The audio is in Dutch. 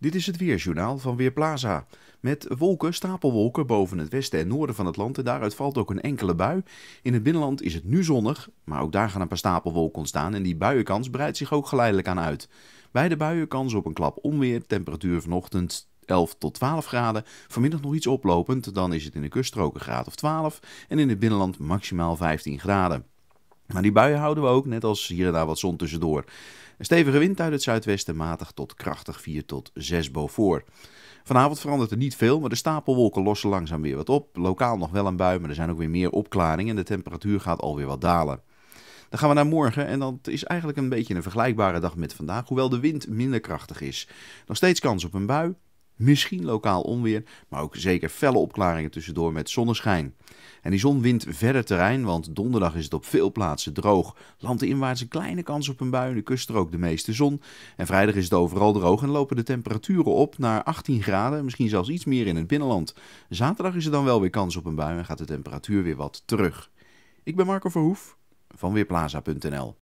Dit is het weerjournaal van Weerplaza. Met wolken, stapelwolken boven het westen en noorden van het land en daaruit valt ook een enkele bui. In het binnenland is het nu zonnig, maar ook daar gaan een paar stapelwolken ontstaan en die buienkans breidt zich ook geleidelijk aan uit. Bij de buien op een klap onweer, temperatuur vanochtend 11 tot 12 graden, vanmiddag nog iets oplopend, dan is het in de kuststroken graad of 12 en in het binnenland maximaal 15 graden. Maar die buien houden we ook, net als hier en daar wat zon tussendoor. Een stevige wind uit het zuidwesten, matig tot krachtig 4 tot 6 boven. Vanavond verandert er niet veel, maar de stapelwolken lossen langzaam weer wat op. Lokaal nog wel een bui, maar er zijn ook weer meer opklaringen en de temperatuur gaat alweer wat dalen. Dan gaan we naar morgen en dat is eigenlijk een beetje een vergelijkbare dag met vandaag, hoewel de wind minder krachtig is. Nog steeds kans op een bui, Misschien lokaal onweer, maar ook zeker felle opklaringen tussendoor met zonneschijn. En die zon wint verder terrein, want donderdag is het op veel plaatsen droog. Landinwaarts een kleine kans op een bui, de kust er ook de meeste zon. En vrijdag is het overal droog en lopen de temperaturen op naar 18 graden, misschien zelfs iets meer in het binnenland. Zaterdag is er dan wel weer kans op een bui en gaat de temperatuur weer wat terug. Ik ben Marco Verhoef van Weerplaza.nl